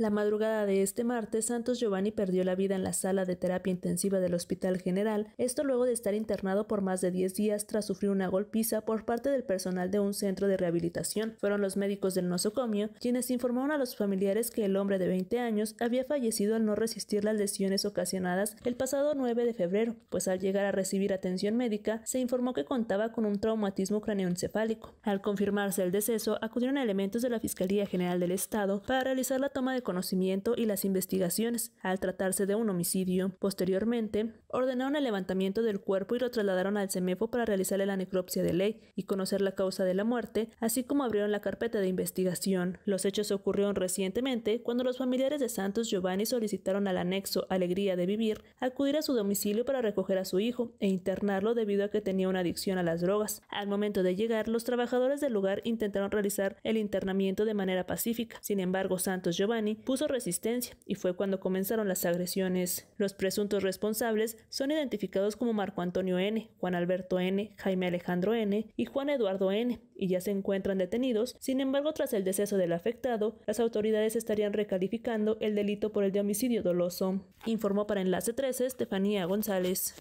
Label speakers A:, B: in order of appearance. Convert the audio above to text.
A: La madrugada de este martes, Santos Giovanni perdió la vida en la sala de terapia intensiva del Hospital General, esto luego de estar internado por más de 10 días tras sufrir una golpiza por parte del personal de un centro de rehabilitación. Fueron los médicos del nosocomio quienes informaron a los familiares que el hombre de 20 años había fallecido al no resistir las lesiones ocasionadas el pasado 9 de febrero, pues al llegar a recibir atención médica se informó que contaba con un traumatismo craneoencefálico. Al confirmarse el deceso, acudieron elementos de la Fiscalía General del Estado para realizar la toma de conocimiento y las investigaciones, al tratarse de un homicidio. Posteriormente, ordenaron el levantamiento del cuerpo y lo trasladaron al CEMEFO para realizarle la necropsia de ley y conocer la causa de la muerte, así como abrieron la carpeta de investigación. Los hechos ocurrieron recientemente cuando los familiares de Santos Giovanni solicitaron al anexo Alegría de Vivir acudir a su domicilio para recoger a su hijo e internarlo debido a que tenía una adicción a las drogas. Al momento de llegar, los trabajadores del lugar intentaron realizar el internamiento de manera pacífica. Sin embargo, Santos Giovanni puso resistencia y fue cuando comenzaron las agresiones. Los presuntos responsables son identificados como Marco Antonio N., Juan Alberto N., Jaime Alejandro N. y Juan Eduardo N. y ya se encuentran detenidos. Sin embargo, tras el deceso del afectado, las autoridades estarían recalificando el delito por el de homicidio doloso. Informó para Enlace 13 Estefanía González.